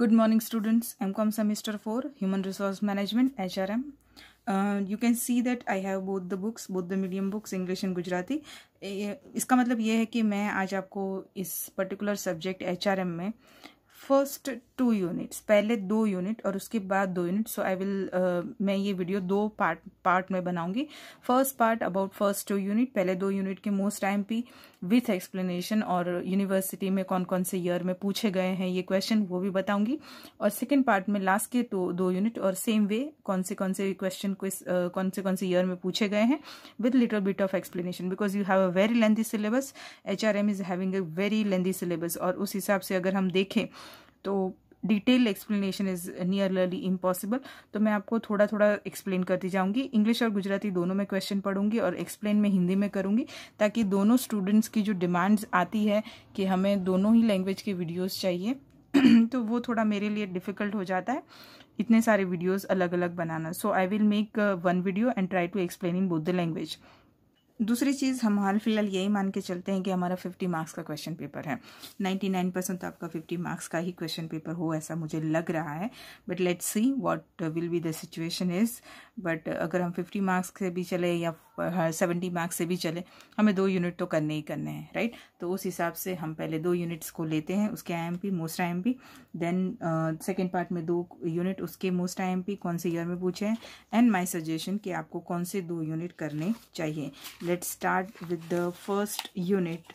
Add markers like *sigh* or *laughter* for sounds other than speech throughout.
Good morning students, MCOM semester 4, Human Resource Management, HRM. Uh, you can see that I have both the books, both the medium books, English and Gujarati. इसका मतलब ये है कि मैं आज आपको इस पर्टिकुलर सब्जेक्ट एच में फर्स्ट टू यूनिट्स पहले दो यूनिट और उसके बाद दो यूनिट सो आई विल मैं ये वीडियो दो पार्ट पार्ट में बनाऊंगी first part about first two unit पहले दो यूनिट के most time P with explanation और यूनिवर्सिटी में कौन कौन से ईयर में पूछे गए हैं ये क्वेश्चन वो भी बताऊंगी और सेकेंड पार्ट में लास्ट के तो दो यूनिट और सेम वे कौन से कौन से क्वेश्चन को uh, कौन से कौन से ईयर में पूछे गए हैं with little bit of explanation because you have a very lengthy syllabus H R M is having a very lengthy syllabus और उस हिसाब से अगर हम देखें तो detail explanation is nearly impossible तो मैं आपको थोड़ा थोड़ा एक्सप्लेन करती जाऊंगी इंग्लिश और गुजराती दोनों में क्वेश्चन पढ़ूंगी और एक्सप्लेन में हिंदी में करूंगी ताकि दोनों स्टूडेंट्स की जो डिमांड्स आती है कि हमें दोनों ही लैंग्वेज के वीडियोस चाहिए *clears throat* तो वो थोड़ा मेरे लिए डिफ़िकल्ट हो जाता है इतने सारे वीडियोज़ अलग अलग बनाना so I will make one video and try to explain in both language दूसरी चीज़ हम हाल फिलहाल यही मान के चलते हैं कि हमारा फिफ्टी मार्क्स का क्वेश्चन पेपर है नाइन्टी नाइन परसेंट तो आपका फिफ्टी मार्क्स का ही क्वेश्चन पेपर हो ऐसा मुझे लग रहा है but let's see what will be the situation is but अगर हम फिफ्टी मार्क्स से भी चले या सेवेंटी मार्क्स से भी चले हमें दो यूनिट तो करने ही करने हैं राइट तो उस हिसाब से हम पहले दो यूनिट्स को लेते हैं उसके I M P most I M P then second part में दो यूनिट उसके मोस्ट आई एम पी कौन से ईयर में पूछे हैं एंड माई सजेशन कि आपको कौन से दो यूनिट करने चाहिए let start with the first unit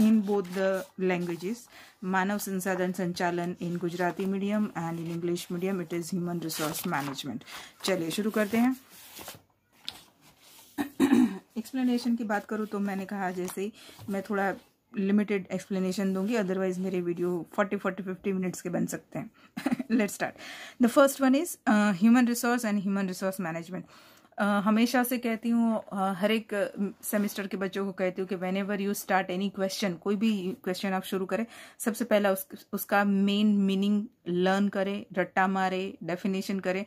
in both the languages मानव संसाधन संचालन इन Gujarati medium and in English medium it is human resource management चलिए शुरू करते हैं एक्सप्लेनेशन की बात करूँ तो मैंने कहा जैसे मैं थोड़ा लिमिटेड एक्सप्लेनेशन दूंगी अदरवाइज मेरे वीडियो 40 40 50 मिनट्स के बन सकते हैं let's start the first one is human resource and human resource management Uh, हमेशा से कहती हूँ uh, हर एक सेमेस्टर uh, के बच्चों को कहती हूँ कि whenever you start any question कोई भी क्वेश्चन आप शुरू करें सबसे पहला उस, उसका मेन मीनिंग लर्न करें रट्टा मारे डेफिनेशन करें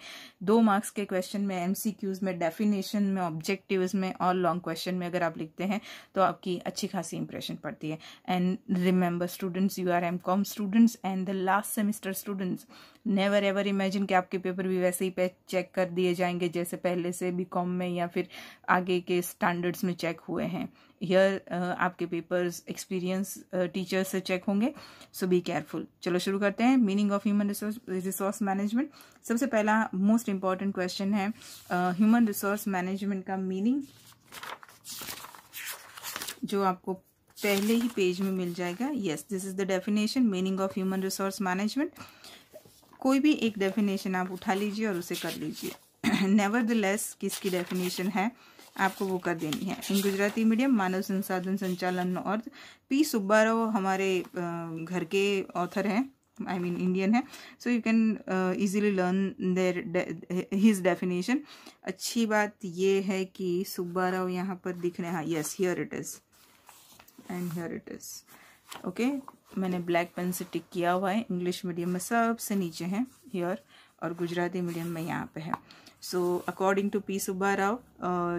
दो मार्क्स के क्वेश्चन में एमसीक्यूज में डेफिनेशन में ऑब्जेक्टिव्स में और लॉन्ग क्वेश्चन में अगर आप लिखते हैं तो आपकी अच्छी खासी इंप्रेशन पड़ती है and remember students you are M com students and the last semester students never ever imagine कि आपके पेपर भी वैसे ही चेक कर दिए जाएंगे जैसे पहले से बी में या फिर आगे के स्टैंडर्ड्स में चेक हुए हैं हियर uh, आपके पेपर्स एक्सपीरियंस टीचर्स से चेक होंगे सो बी केयरफुल चलो शुरू करते हैं meaning of human resource management सबसे पहला मोस्ट इंपॉर्टेंट क्वेश्चन है ह्यूमन रिसोर्स मैनेजमेंट का मीनिंग जो आपको पहले ही पेज में मिल जाएगा yes this is the definition meaning of human resource management कोई भी एक डेफिनेशन आप उठा लीजिए और उसे कर लीजिए नेवर द लेस किसकी डेफिनेशन है uh, आपको वो कर देनी है इन गुजराती मीडियम मानव संसाधन संचालन और पी सुब्बाराव हमारे घर के ऑथर हैं आई मीन इंडियन है so you can easily learn their his definition अच्छी बात ये है कि सुब्बा राव यहाँ पर दिख रहे हैं yes here it is and here it is okay मैंने ब्लैक पेन से टिक किया हुआ है इंग्लिश मीडियम में सबसे नीचे है हियर और गुजराती मीडियम में यहाँ पे है so according to P Subba Rao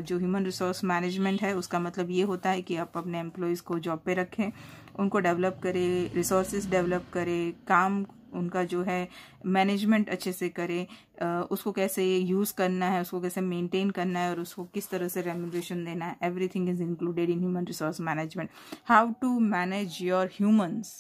जो ह्यूमन रिसोर्स मैनेजमेंट है उसका मतलब ये होता है कि आप अपने एम्प्लॉयज़ को जॉब पे रखें उनको डेवलप करें रिसोर्स डेवलप करें काम उनका जो है मैनेजमेंट अच्छे से करें uh, उसको कैसे यूज़ करना है उसको कैसे मेंटेन करना है और उसको किस तरह से रेमुलेशन देना है everything is included in human resource management how to manage your humans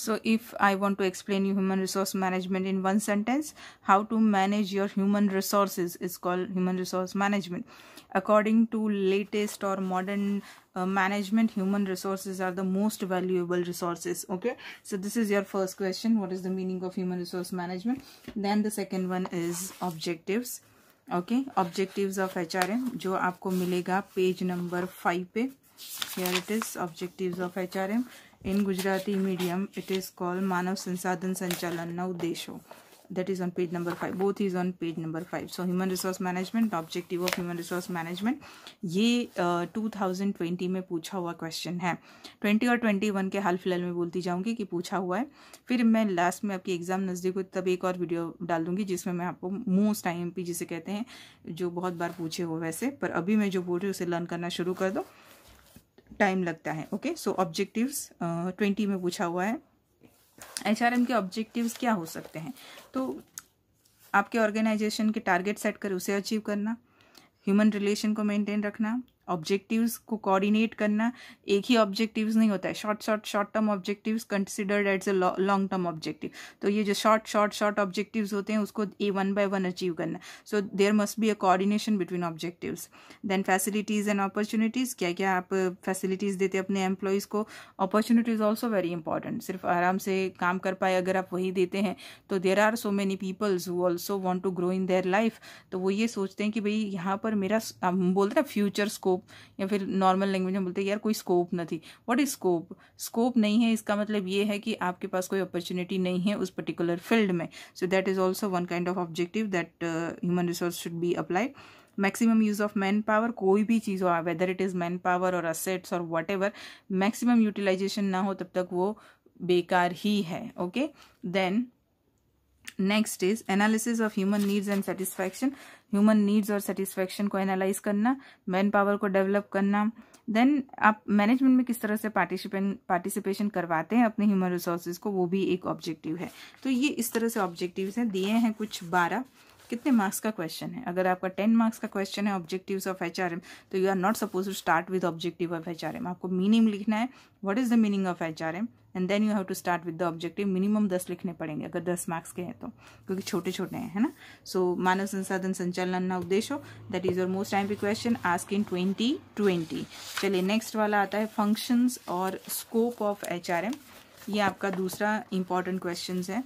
So if I want to explain you human resource management in one sentence, how to manage your human resources is called human resource management. According to latest or modern uh, management, human resources are the most valuable resources. Okay. So this is your first question. What is the meaning of human resource management? Then the second one is objectives. Okay. Objectives of HRM. जो आपको milega page number 5 Here it is. Objectives of HRM. In Gujarati medium it is called मानव संसाधन संचालन न उद्देश्य that is on page number five both is on page number five so human resource management objective of human resource management ये two thousand twenty में पूछा हुआ question है ट्वेंटी और ट्वेंटी वन के हाल फिलहाल में बोलती जाऊँगी कि पूछा हुआ है फिर मैं लास्ट में आपकी एग्जाम नजदीक हुई तब एक और वीडियो डाल दूंगी जिसमें मैं आपको मोस्ट आई एम पी जिसे कहते हैं जो बहुत बार पूछे हो वैसे पर अभी मैं जो बोल रही हूँ उसे लर्न करना शुरू कर दूँ टाइम लगता है ओके सो ऑब्जेक्टिव्स ट्वेंटी में पूछा हुआ है एच के ऑब्जेक्टिव्स क्या हो सकते हैं तो आपके ऑर्गेनाइजेशन के टारगेट सेट कर उसे अचीव करना ह्यूमन रिलेशन को मेंटेन रखना ऑब्जेक्टिव्स को कोऑर्डिनेट करना एक ही ऑब्जेक्टिव्स नहीं होता है short short short term objectives considered as a long term objective तो ये जो शॉर्ट शॉर्ट शॉर्ट ऑब्जेक्टिव्स होते हैं उसको a one by one achieve करना so there must be a coordination between objectives then facilities and opportunities क्या क्या आप फैसिलिटीज़ देते अपने एम्प्लॉयज़ को अपॉर्चुनिटीज़ ऑल्सो वेरी इंपॉर्टेंट सिर्फ आराम से काम कर पाए अगर आप वही देते हैं तो there are so many peoples who also want to grow in their life तो वो ये सोचते हैं कि भाई यहाँ पर मेरा बोलते हैं फ्यूचर स्कोप स्कोप या फिर नॉर्मल लैंग्वेज में बोलते हैं यार कोई स्कोप ना थी वॉट इज स्कोप स्कोप नहीं है इसका मतलब ये है कि आपके पास कोई अपॉर्चुनिटी नहीं है उस पर्टिकुलर फील्ड में so that is also one kind of objective that human resource should be apply maximum use of manpower कोई भी चीज़ हो whether it is manpower और असेट्स और वट एवर मैक्सिमम यूटिलाइजेशन ना हो तब तक वो बेकार ही है okay then next is analysis of human needs and satisfaction human needs और सेटिस्फेक्शन को एनालाइज करना मैन पावर को डेवलप करना देन आप मैनेजमेंट में किस तरह से पार्टिसिपेंट पार्टिसिपेशन करवाते हैं अपने ह्यूमन रिसोर्सेज को वो भी एक ऑब्जेक्टिव है तो ये इस तरह से ऑब्जेक्टिव्स हैं दिए हैं कुछ बारह कितने मार्क्स का क्वेश्चन है अगर आपका टेन मार्क्स का क्वेश्चन है ऑब्जेक्टिव्स ऑफ एच तो you are not suppose to start with objective of H M आपको मीनिंग लिखना है what is the meaning of H R M and then you have to start with the objective minimum दस लिखने पड़ेंगे अगर दस marks के हैं तो क्योंकि छोटे छोटे हैं है ना सो so, मानव संसाधन संचालन ना उद्देश्य that is your most time question ask in twenty twenty चलिए नेक्स्ट वाला आता है फंक्शंस और scope of H R M ये आपका दूसरा इंपॉर्टेंट क्वेश्चन है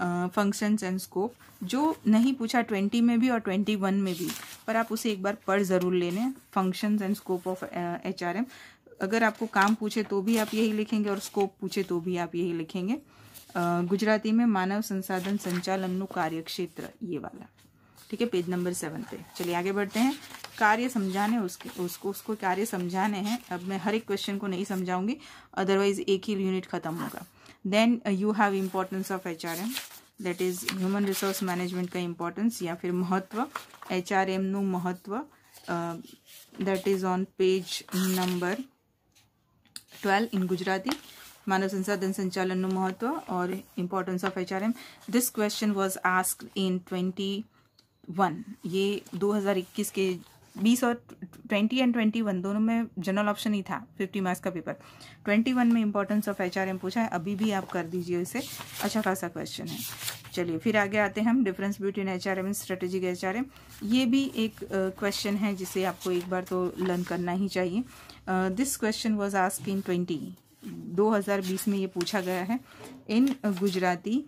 फंक्शंस एंड स्कोप जो नहीं पूछा ट्वेंटी में भी और ट्वेंटी वन में भी पर आप उसे एक बार पढ़ ज़रूर ले लें functions and scope of H R M अगर आपको काम पूछे तो भी आप यही लिखेंगे और स्कोप पूछे तो भी आप यही लिखेंगे गुजराती में मानव संसाधन संचालन नु कार्य क्षेत्र ये वाला ठीक है पेज नंबर सेवन पे चलिए आगे बढ़ते हैं कार्य समझाने उसके उसको उसको कार्य समझाने हैं अब मैं हर एक क्वेश्चन को नहीं समझाऊंगी अदरवाइज एक ही यूनिट खत्म होगा then you have importance of H R M that is human resource management का इम्पोर्टेंस या फिर महत्व एच आर एम नु महत्व that is on page number twelve in Gujarati मानव संसाधन संचालन नु महत्व और importance of H R M this question was ask in twenty one ये दो हज़ार इक्कीस के बीस और ट्वेंटी एंड ट्वेंटी वन दोनों में जनरल ऑप्शन ही था फिफ्टी मार्क्स का पेपर ट्वेंटी वन में importance of H R M पूछा है अभी भी आप कर दीजिए इसे अच्छा खासा क्वेश्चन है चलिए फिर आगे आते हैं हम difference between H R M and strategic H R M ये भी एक क्वेश्चन uh, है जिसे आपको एक बार तो लर्न करना ही चाहिए this question was ask in twenty बीस में ये पूछा गया है इन गुजराती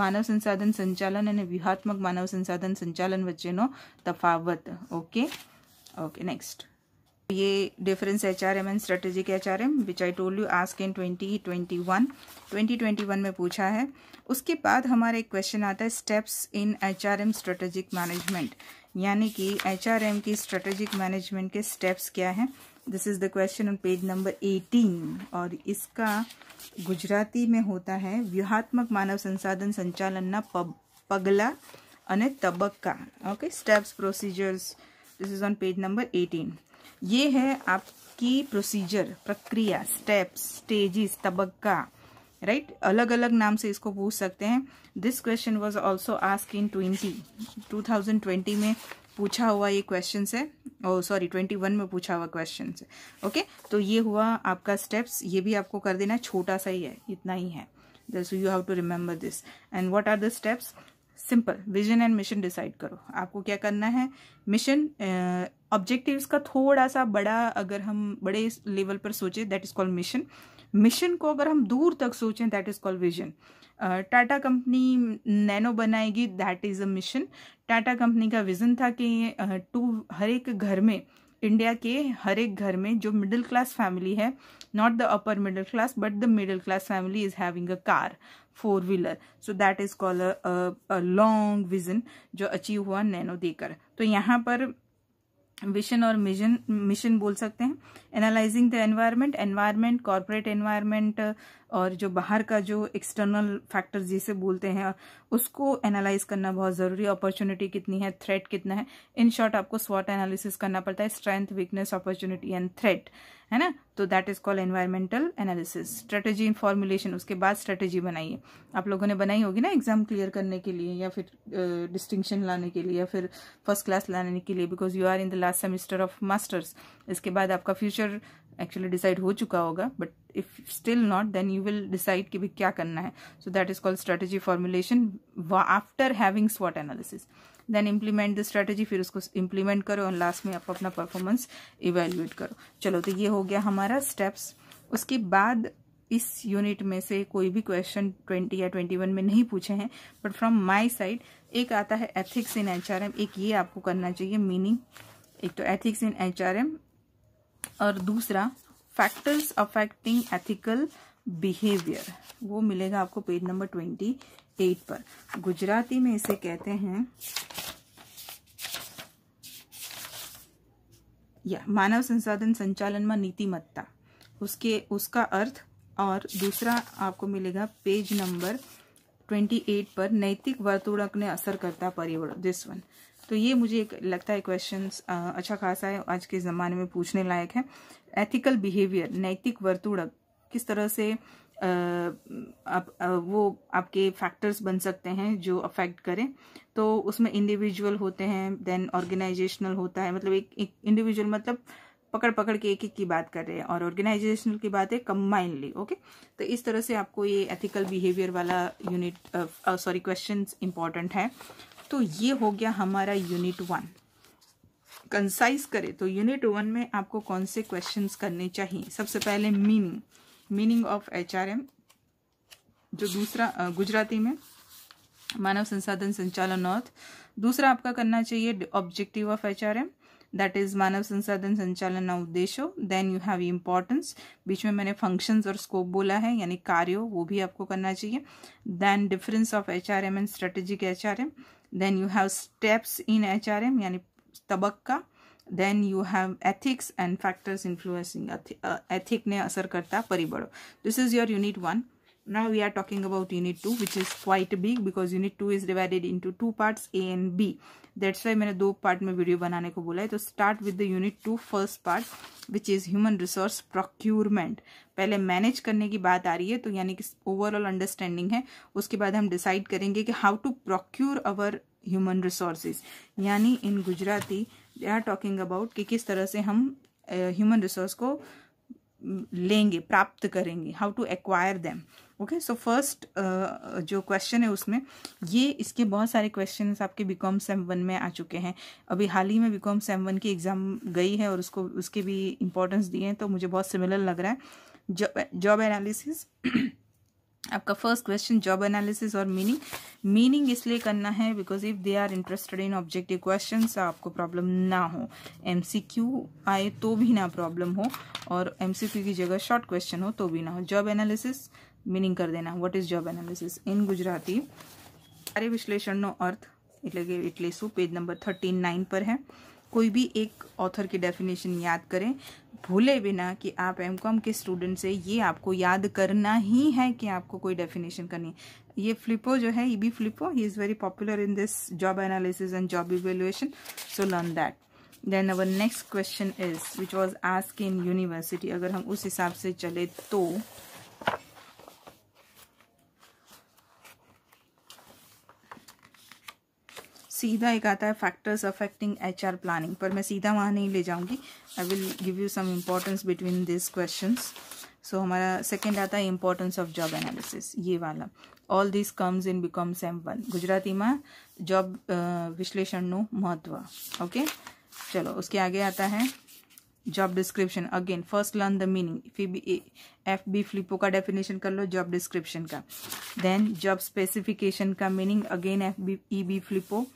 मानव संसाधन संचालन और विहात्मक मानव संसाधन संचालन વચ્ચેનો તફાવત ઓકે ઓકે નેક્સ્ટ યે difference HRM and strategic HRM which I told you ask in 20 21 2021 મે પૂછા હે ઉસકે બાદ હમારા ક્વેશ્ચન આતા હે steps in HRM strategic management યાની કી એચઆરએમ કી સ્ટ્રેટેજિક મેનેજમેન્ટ કે સ્ટેપ્સ ક્યા હે this is the question on page number 18 और इसका गुजराती में होता है मानव संसाधन संचालन સંચાલનના पगला अने तबक्का okay steps procedures this is on page number 18 ये है आपकी प्रोसीजर प्रक्रिया स्टेप्स स्टेजेस तबक्का राइट right? अलग अलग नाम से इसको पूछ सकते हैं this question was also ask in twenty two thousand twenty में पूछा हुआ ये क्वेश्चन है ओ सॉरी ट्वेंटी वन में पूछा हुआ क्वेश्चन से ओके तो ये हुआ आपका स्टेप्स ये भी आपको कर देना छोटा सा ही है इतना ही है दस you have to remember this and what are the steps simple vision and mission decide करो आपको क्या करना है मिशन ऑब्जेक्टिव्स uh, का थोड़ा सा बड़ा अगर हम बड़े लेवल पर सोचें that is called mission mission को अगर हम दूर तक सोचें that is called vision Tata company Nano बनाएगी that is a mission Tata company का विज़न था कि टू हर एक घर में इंडिया के हर एक घर में जो मिडिल क्लास फैमिली है not the upper middle class but the middle class family is having a car four wheeler so that is call a long vision जो अचीव हुआ नैनो देकर तो यहाँ पर विशन और मिशन मिशन बोल सकते हैं analysing the environment environment corporate environment और जो बाहर का जो एक्सटर्नल फैक्टर्स जिसे बोलते हैं उसको एनालाइज करना बहुत ज़रूरी है अपॉर्चुनिटी कितनी है थ्रेट कितना है इन शॉर्ट आपको स्वॉट एनालिसिस करना पड़ता है strength weakness opportunity and threat है ना तो that is called environmental analysis strategy in formulation उसके बाद स्ट्रेटेजी बनाइए आप लोगों ने बनाई होगी ना एग्जाम क्लियर करने के लिए या फिर डिस्टिंक्शन uh, लाने के लिए या फिर फर्स्ट क्लास लाने के लिए because you are in the last semester of masters इसके बाद आपका फ्यूचर एक्चुअली डिसाइड हो चुका होगा but if still not then you will decide कि भाई क्या करना है so that is called strategy formulation after having स्वॉट analysis then implement the strategy फिर उसको इम्प्लीमेंट करो और लास्ट में आप अपना परफॉर्मेंस इवेल्युएट करो चलो तो ये हो गया हमारा स्टेप्स उसके बाद इस यूनिट में से कोई भी क्वेश्चन ट्वेंटी या ट्वेंटी वन में नहीं पूछे हैं बट फ्रॉम माई साइड एक आता है एथिक्स इन एच एक ये आपको करना चाहिए मीनिंग एक तो एथिक्स इन एच और दूसरा फैक्टर्स अफेक्टिंग एथिकल बिहेवियर वो मिलेगा आपको पेज नंबर ट्वेंटी एट पर गुजराती में इसे कहते हैं या मानव संसाधन संचालन में नीतिमत्ता उसके उसका अर्थ और दूसरा आपको मिलेगा पेज नंबर ट्वेंटी एट पर नैतिक वर्तुड़क ने असर करता परिवर्तन दिस वन तो ये मुझे एक लगता है क्वेश्चन अच्छा खासा है आज के ज़माने में पूछने लायक है एथिकल बिहेवियर नैतिक वर्तुड़क किस तरह से आप वो आपके फैक्टर्स बन सकते हैं जो अफेक्ट करें तो उसमें इंडिविजुअल होते हैं देन ऑर्गेनाइजेशनल होता है मतलब एक, एक इंडिविजुअल मतलब पकड़ पकड़ के एक एक की बात कर रहे हैं और ऑर्गेनाइजेशनल की बात है कम्बाइनली ओके तो इस तरह से आपको ये एथिकल बिहेवियर वाला यूनिट सॉरी क्वेश्चन इंपॉर्टेंट है तो ये हो गया हमारा यूनिट वन कंसाइज करें तो यूनिट वन में आपको कौन से क्वेश्चंस करने चाहिए सबसे पहले मीनिंग मीनिंग ऑफ एचआरएम जो दूसरा गुजराती में मानव संसाधन संचालन नॉर्थ दूसरा आपका करना चाहिए objective of HRM that is मानव संसाधन संचालन उद्देश्यों देन यू हैव इम्पोर्टेंस बीच में मैंने फंक्शंस और स्कोप बोला है यानी कार्यों वो भी आपको करना चाहिए then difference of H R M and strategic H R M then you have steps in H R M यानी तबक्का then you have ethics and factors influencing ethic ने असर करता परिबड़ों this is your unit one we are talking about unit two which is quite big because unit two is divided into two part A and B that's why मैंने दो part में video बनाने को बोला है तो start with the unit two first part which is human resource procurement पहले manage करने की बात आ रही है तो यानी कि ओवरऑल अंडरस्टैंडिंग है उसके बाद हम डिसाइड करेंगे कि how to procure our human resources यानी in Gujarati they are talking about कि किस तरह से हम ह्यूमन uh, रिसोर्स को mm, लेंगे प्राप्त करेंगे how to acquire them okay so first जो क्वेश्चन है उसमें ये इसके बहुत सारे क्वेश्चन आपके बी कॉम सेम वन में आ चुके हैं अभी हाल ही में बी कॉम सेम वन की एग्ज़ाम गई है और उसको उसके भी इम्पोर्टेंस दिए हैं तो मुझे बहुत सिमिलर लग रहा है जॉब एनालिसिस आपका फर्स्ट क्वेश्चन जॉब एनालिसिस और मीनिंग मीनिंग इसलिए करना है because if they are interested in objective question आपको प्रॉब्लम ना हो एमसीक्यू आए तो भी ना प्रॉब्लम हो और एमसीक्यू की जगह शॉर्ट क्वेश्चन हो तो भी ना हो जॉब एनालिसिस मीनिंग कर देना what is job analysis in Gujarati કાર્ય विश्लेषण नो એટલે કે એટલે શું પેજ નંબર થર્ટી નાઇન पर है कोई भी एक ऑथर की डेफिनेशन याद करें भूले बिना कि आप एम कॉम के स्टूडेंट से ये आपको याद करना ही है कि आपको कोई डेफिनेशन करनी है ये फ्लिपो जो है ये भी फ्लिपो ही is very popular in this job analysis and job evaluation so learn that then our next question is which was ask in university अगर हम उस हिसाब से चले तो सीधा एक आता है factors affecting H R planning पर मैं सीधा वहाँ नहीं ले जाऊँगी I will give you some importance between this question so हमारा सेकेंड आता है इम्पोर्टेंस ऑफ जॉब एनालिसिस ये वाला all this comes in B com sem one Gujarati में जॉब विश्लेषण नो महत्व ओके चलो उसके आगे आता है job description again first learn the meaning फिबी एफ बी फ्लिपो का डेफिनेशन कर लो जॉब डिस्क्रिप्शन का देन जॉब स्पेसिफिकेशन का meaning again F B E B फ्लिपो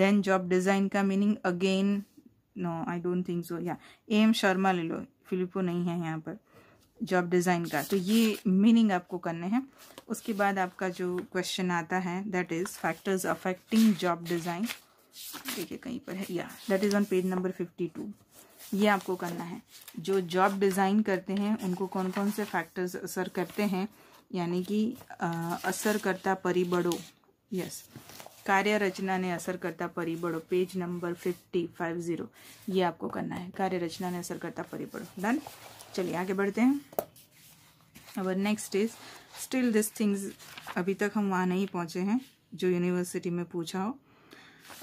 देन जॉब डिज़ाइन का meaning again no I don't think so या एम शर्मा ले लो फिलिपो नहीं है यहाँ पर जॉब डिज़ाइन का तो ये मीनिंग आपको करने हैं उसके बाद आपका जो क्वेश्चन आता है that is factors affecting job design देखिए कहीं पर है या that is on page number fifty two ये आपको करना है जो जॉब डिज़ाइन करते हैं उनको कौन कौन से फैक्टर्स असर करते हैं यानी कि असर करता परिबड़ों यस कार्य रचना ने असर करता परिबड़ो page number fifty five zero ये आपको करना है कार्य रचना ने असर करता परिबड़ो डन चलिए आगे बढ़ते हैं अब next is still this things अभी तक हम वहाँ नहीं पहुँचे हैं जो यूनिवर्सिटी में पूछा हो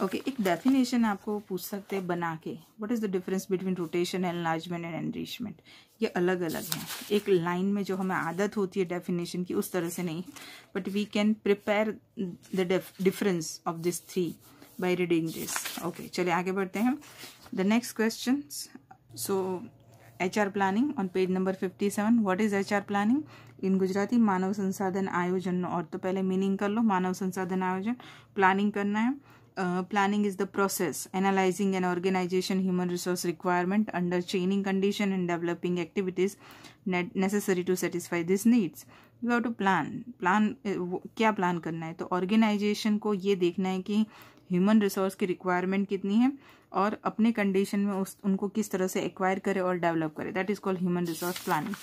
ओके okay, एक डेफिनेशन आपको पूछ सकते हैं बना के what is the difference between rotation enlargement and enrichment ये अलग अलग हैं एक लाइन में जो हमें आदत होती है डेफिनेशन की उस तरह से नहीं but we can prepare the difference of this three by reading this okay चलिए आगे बढ़ते हैं the next question so H R planning on page number fifty seven is H R planning in Gujarati मानव संसाधन आयोजन और तो पहले मीनिंग कर लो मानव संसाधन आयोजन प्लानिंग करना है uh, planning is the process analyzing an organization human resource requirement under changing condition and developing activities necessary to satisfy these needs you have to plan plan क्या प्लान करना है तो ऑर्गेनाइजेशन को ये देखना है कि ह्यूमन रिसोर्स की रिक्वायरमेंट कितनी है और अपने कंडीशन में उस उनको किस तरह से एक्वायर करे और डेवलप करे that is called human resource planning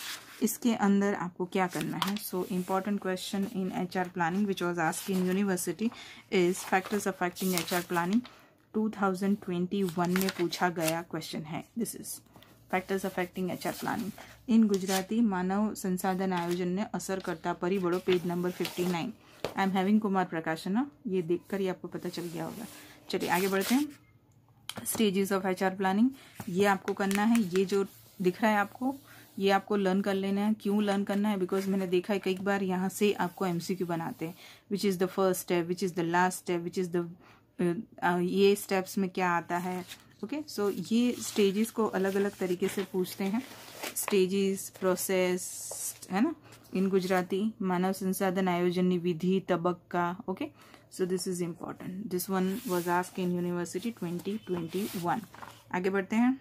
इसके अंदर आपको क्या करना है so important question in H R planning which was ask in university is factors affecting H R planning 2021 में पूछा गया क्वेश्चन है this is factors affecting H R planning in Gujarati मानव संसाधन आयोजन ने असर करता परिबड़ों page number 59 I am having Kumar Prakashan ये देख कर ही आपको पता चल गया होगा चलिए आगे बढ़ते हैं stages of H R planning ये आपको करना है ये जो दिख रहा है आपको ये आपको लर्न कर लेना है क्यों लर्न करना है बिकॉज मैंने देखा है कई बार यहाँ से आपको एमसीक्यू बनाते हैं which is the first step which is the last step which is the ये स्टेप्स में क्या आता है ओके okay? सो so, ये स्टेजेस को अलग अलग तरीके से पूछते हैं स्टेजेस प्रोसेस है ना इन गुजराती मानव संसाधन आयोजन विधि तबक्का okay so this is important this one was ask in university twenty twenty one आगे बढ़ते हैं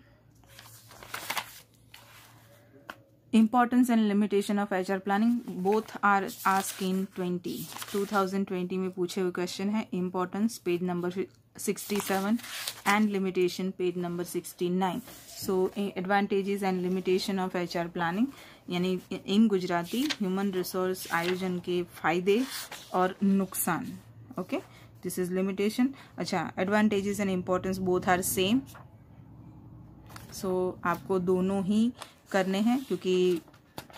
importance and limitation of H R planning both are are in twenty two thousand twenty में पूछे हुए क्वेश्चन है importance page number sixty seven and limitation page number sixty nine so advantages and limitation of H R planning यानी in Gujarati human resource आयोजन के फायदे और नुकसान ओके दिस इज लिमिटेशन अच्छा advantages and importance both are same so आपको दोनों ही करने हैं क्योंकि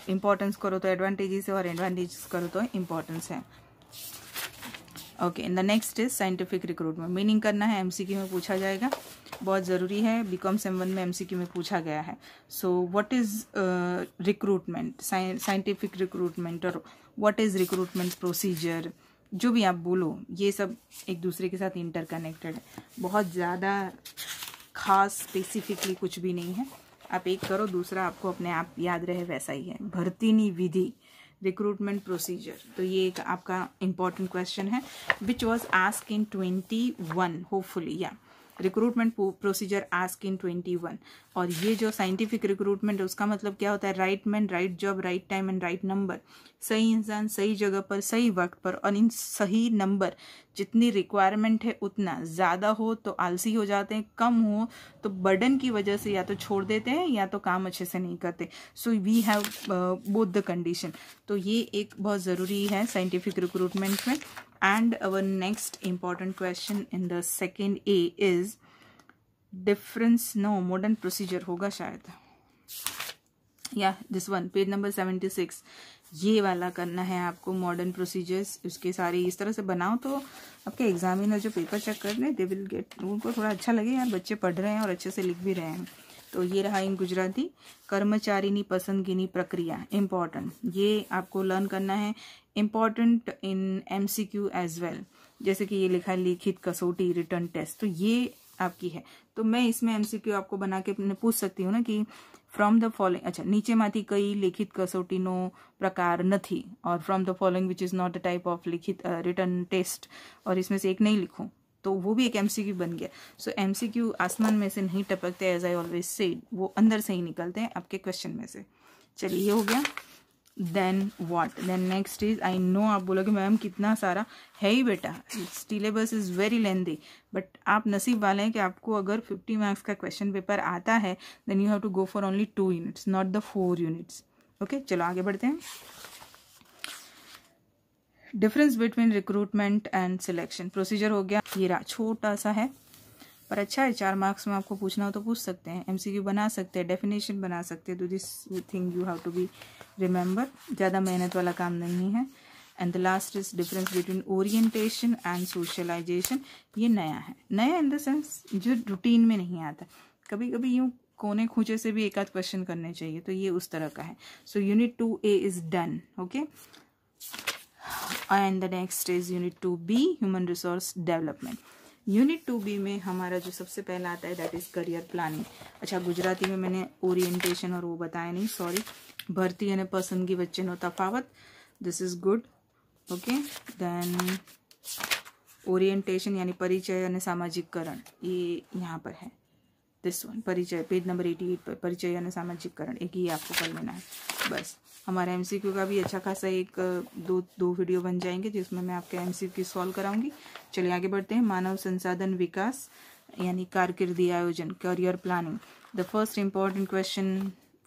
इम्पोर्टेंस करो तो एडवांटेजेस है और एडवांटेजेस करो तो इम्पोर्टेंस है okay the next is scientific recruitment meaning करना है एमसीक्यू में पूछा जाएगा बहुत ज़रूरी है बीकॉम कॉम संबंध में एमसीक्यू में पूछा गया है so what is recruitment scientific recruitment और व्हाट इज़ रिक्रूटमेंट प्रोसीजर जो भी आप बोलो ये सब एक दूसरे के साथ इंटरकनेक्टेड है बहुत ज़्यादा खास स्पेसिफिकली कुछ भी नहीं है आप एक करो दूसरा आपको अपने आप याद रहे वैसा ही है भर्तीनी विधि रिक्रूटमेंट प्रोसीजर तो ये एक आपका इम्पॉर्टेंट क्वेश्चन है which was ask in twenty one hopefully या recruitment procedure ask in twenty one और ये जो साइंटिफिक रिक्रूटमेंट है उसका मतलब क्या होता है right man right job right time and right number सही इंसान सही जगह पर सही वक्त पर और इन सही नंबर जितनी रिक्वायरमेंट है उतना ज़्यादा हो तो आलसी हो जाते हैं कम हो तो बर्डन की वजह से या तो छोड़ देते हैं या तो काम अच्छे से नहीं करते so we have both the condition तो ये एक बहुत ज़रूरी है साइंटिफिक रिक्रूटमेंट में and our next important question in the second a is difference no modern procedure होगा शायद या this one page number seventy six ये वाला करना है आपको मॉडर्न प्रोसीजर्स उसके सारे इस तरह से बनाओ तो आपके एग्जामिनर जो पेपर चेक कर रहे दे विल गेट उनको थोड़ा अच्छा लगे यार बच्चे पढ़ रहे हैं और अच्छे से लिख भी रहे हैं तो ये रहा इन गुजराती कर्मचारीની પસંદગીની પ્રક્રિયા ઇમ્પોર્ટન્ટ જે આપકો learn karna hai important in MCQ as well જેસે કે યે લખાઈ લિખિત કસોટી રીટન ટેસ્ટ તો યે આપકી હે તો મે ઇસમે MCQ આપકો બના કે પૂછ سکتی હો ને કે ફ્રોમ ધ ફોલોઇંગ અચ્છા નીચે માથી કઈ લેખિત કસોટીનો પ્રકાર નથી ઓર from the following which is not the type of લિખિત રીટન ટેસ્ટ ઓર ઇસમે સે એક નહીં લખું तो वो भी एक एमसीक्यू बन गया सो so, एमसीक्यू आसमान में से नहीं टपकते एज आई ऑलवेज से वो अंदर से ही निकलते हैं आपके क्वेश्चन में से चलिए ये हो गया then what then next is I know आप बोलोगे मैम कितना सारा है ही बेटा syllabus is very lengthy but आप नसीब वाले हैं कि आपको अगर फिफ्टी मार्क्स का क्वेश्चन पेपर आता है then you have to go for only two units not the four units okay चलो आगे बढ़ते हैं difference between recruitment and selection procedure हो गया ये रहा छोटा सा है पर अच्छा है चार मार्क्स में आपको पूछना हो तो पूछ सकते हैं एमसीक्यू बना सकते हैं डेफिनेशन बना सकते हैं तो this thing you have to be remember ज़्यादा मेहनत वाला काम नहीं है and the last is difference between orientation and socialization ये नया है नया इन देंस जो रूटीन में नहीं आता कभी कभी यूँ कोने खूचे से भी एक आध क्वेश्चन करने चाहिए तो ये उस तरह का है so unit two A is done okay and the next is unit to B human resource development unit to B में हमारा जो सबसे पहला आता है दैट इज करियर प्लानिंग अच्छा गुजराती में मैंने ओरिएंटेशन और वो बताया नहीं सॉरी भर्ती यानी पसंदगी बच्चे नो तफावत this is good okay then orientation यानी परिचय यानी सामाजिककरण ये यहाँ पर है दिस वन परिचय पेज नंबर एटी एट पर परिचय यानी सामाजिककरण एक ही आपको कर लेना है बस हमारा एम का भी अच्छा खासा एक दो दो वीडियो बन जाएंगे जिसमें मैं आपके एम सी सॉल्व कराऊंगी चलिए आगे बढ़ते हैं मानव संसाधन विकास यानी कारकिर्दी आयोजन career planning the first important question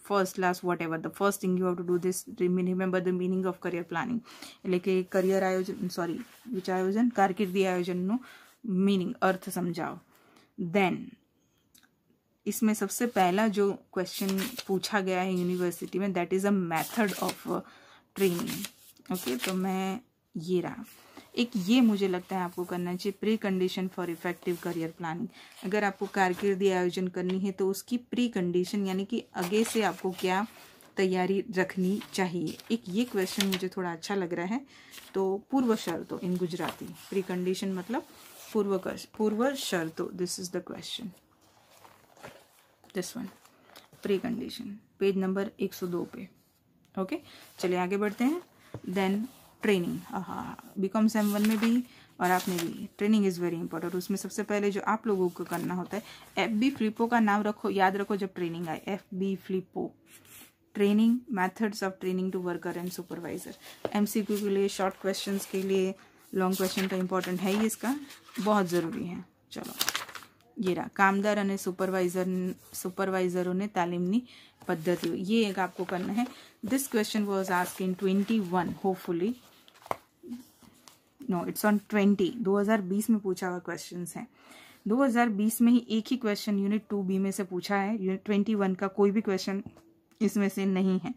first last whatever the first thing you have to do this remember the meaning of career planning एट के करियर आयोजन सॉरी विच आयोजन कारकिर्दी आयोजन मीनिंग अर्थ समझाओ देन इसमें सबसे पहला जो क्वेश्चन पूछा गया है यूनिवर्सिटी में that is a method of training okay तो मैं ये रहा एक ये मुझे लगता है आपको करना चाहिए precondition for effective career planning अगर आपको कारकिर्दी आयोजन करनी है तो उसकी प्री कंडीशन यानी कि आगे से आपको क्या तैयारी रखनी चाहिए एक ये क्वेश्चन मुझे थोड़ा अच्छा लग रहा है तो पूर्व शर्तों इन गुजराती प्री कंडीशन मतलब पूर्व पूर्व शर्तों this is the question this one precondition page number 102 पे ओके चलिए आगे बढ़ते हैं देन ट्रेनिंग हाँ बी कॉम सेम वन में भी और आपने भी ट्रेनिंग इज़ वेरी इंपॉर्टेंट उसमें सबसे पहले जो आप लोगों को करना होता है एफ बी फ्लिपो का नाम रखो याद रखो जब ट्रेनिंग आए एफ बी फ्लिपो training methods of training to worker and supervisor क्यू के लिए शॉर्ट क्वेश्चन के लिए लॉन्ग क्वेश्चन का इंपॉर्टेंट है ही इसका बहुत ज़रूरी है चलो ગેરા કામદાર અને સુપરવાઇઝર સુપરવાઇઝરોને તાલીમની पद्धति ये एक आपको करना है this question was ask in twenty one hopefully no it's on twenty दो हजार बीस में पूछा हुआ क्वेश्चन है 2020 में ही एक ही क्वेश्चन यूनिट टू बी में से पूछा है यूनिट ट्वेंटी वन का कोई भी क्वेश्चन इसमें से नहीं है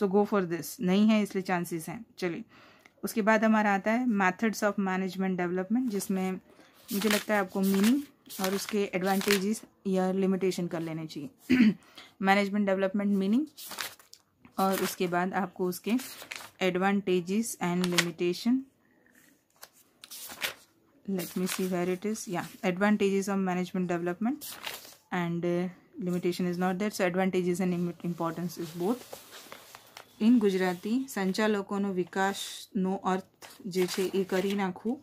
सो गो फॉर दिस नहीं है इसलिए चांसेस हैं चलिए उसके बाद हमारा आता है मैथड्स ऑफ मैनेजमेंट डेवलपमेंट जिसमें मुझे लगता है आपको मीनिंग और उसके एडवांटेजेस या लिमिटेशन कर लेने चाहिए मैनेजमेंट डेवलपमेंट मीनिंग और उसके बाद आपको उसके advantages and limitation let me see where it is या advantages of management development and limitation is not that so advantages and importance is both in Gujarati संचालकों विकास नो अर्थ जो है ये नाखू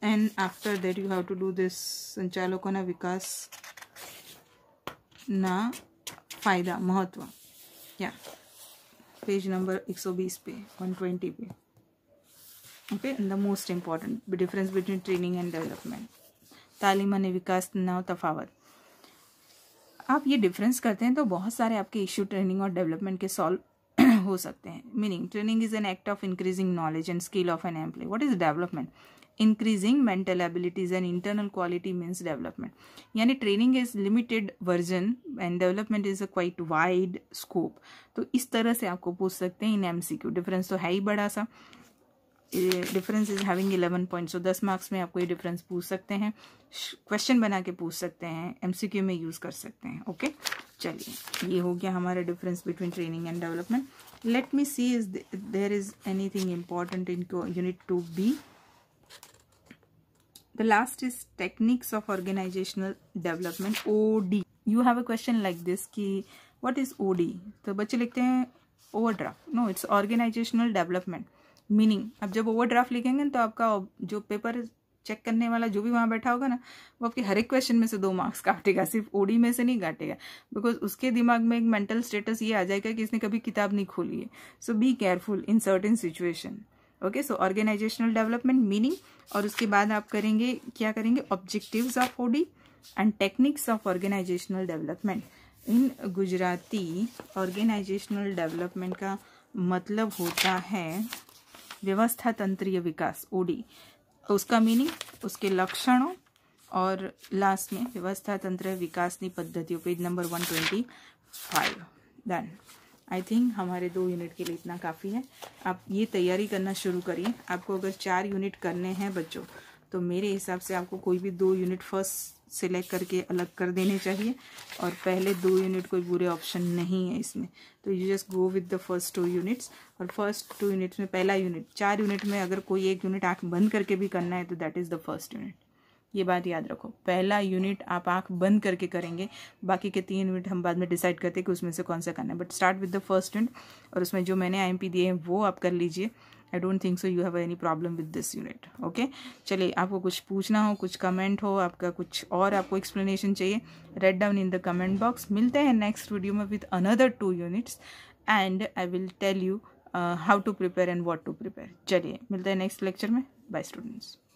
and after that you have to do this vikas na फायदा महत्व yeah page number 120 पे 120 पे okay the most important difference between training and development तालीम विकास न तफावत आप ये डिफरेंस करते हैं तो बहुत सारे आपके इश्यू ट्रेनिंग और डेवलपमेंट के सॉल्व *clears throat* हो सकते हैं meaning training is an act of increasing knowledge and skill of an employee what is development increasing mental abilities and internal quality means development यानी training is limited version and development is a quite wide scope तो इस तरह से आपको पूछ सकते हैं in M C Q difference तो है ही बड़ा सा difference is having eleven point so दस मार्क्स में आपको ये डिफरेंस पूछ सकते हैं क्वेश्चन बना के पूछ सकते हैं एमसीक्यू में यूज कर सकते हैं ओके चलिए ये हो गया हमारा difference between training and development let me see is there is anything important in unit to be The last is techniques of organizational development OD. You have a question like this ki what is OD? तो बच्चे लिखते हैं overdraft no it's organizational development meaning अब जब overdraft लिखेंगे तो आपका जो पेपर चेक करने वाला जो भी वहाँ बैठा होगा ना वो आपके हर एक क्वेश्चन में से दो मार्क्स काटेगा सिर्फ ओडी में से नहीं काटेगा बिकॉज उसके दिमाग में एक मेंटल स्टेटस ये आ जाएगा कि इसने कभी किताब नहीं खोली है so be careful in certain situation okay so organisational development meaning और उसके बाद आप करेंगे क्या करेंगे objectives of OD and techniques of organisational development in Gujarati organisational development का मतलब होता है व्यवस्था तंत्रीय विकास ओडी तो उसका मीनिंग उसके लक्षणों और लास्ट में व्यवस्था तंत्र विकास पद्धतियों page number one twenty five done I think हमारे दो यूनिट के लिए इतना काफ़ी है आप ये तैयारी करना शुरू करिए आपको अगर चार यूनिट करने हैं बच्चों तो मेरे हिसाब से आपको कोई भी दो यूनिट फर्स्ट सिलेक्ट करके अलग कर देने चाहिए और पहले दो यूनिट कोई बुरे ऑप्शन नहीं है इसमें तो you just go with the first two units और फर्स्ट टू यूनिट्स में पहला यूनिट चार यूनिट में अगर कोई एक यूनिट आँख बंद करके भी करना है तो that is the first unit ये बात याद रखो पहला यूनिट आप आंख बंद करके करेंगे बाकी के तीन यूनिट हम बाद में डिसाइड करते हैं कि उसमें से कौन सा करना है but start with the first unit और उसमें जो मैंने आई दिए हैं वो आप कर लीजिए I don't think so you have any problem with this unit okay चलिए आपको कुछ पूछना हो कुछ कमेंट हो आपका कुछ और आपको एक्सप्लेनेशन चाहिए read down in the comment box मिलते हैं नेक्स्ट वीडियो में with another two units and I will tell you how to prepare and what to prepare चलिए मिलते हैं नेक्स्ट लेक्चर में बाय स्टूडेंट्स